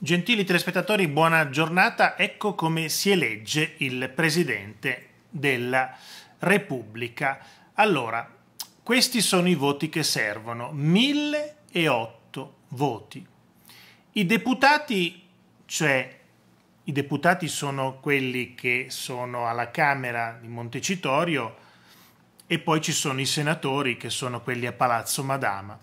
Gentili telespettatori, buona giornata. Ecco come si elegge il Presidente della Repubblica. Allora, questi sono i voti che servono, 1008 voti. I deputati, cioè i deputati sono quelli che sono alla Camera di Montecitorio e poi ci sono i senatori che sono quelli a Palazzo Madama.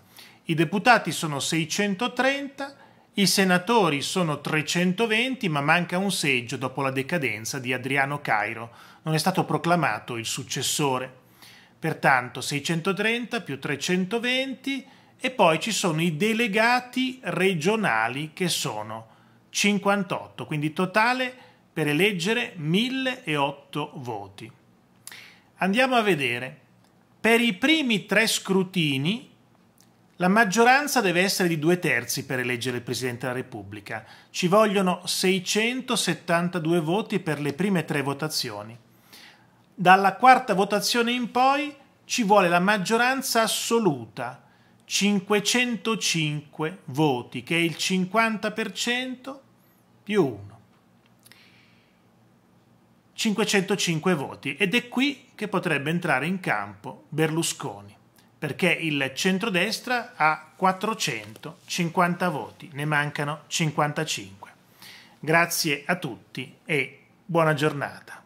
I deputati sono 630 i senatori sono 320 ma manca un seggio dopo la decadenza di Adriano Cairo. Non è stato proclamato il successore. Pertanto 630 più 320 e poi ci sono i delegati regionali che sono 58, quindi totale per eleggere 1008 voti. Andiamo a vedere. Per i primi tre scrutini la maggioranza deve essere di due terzi per eleggere il Presidente della Repubblica. Ci vogliono 672 voti per le prime tre votazioni. Dalla quarta votazione in poi ci vuole la maggioranza assoluta, 505 voti, che è il 50% più 1. 505 voti ed è qui che potrebbe entrare in campo Berlusconi perché il centrodestra ha 450 voti, ne mancano 55. Grazie a tutti e buona giornata.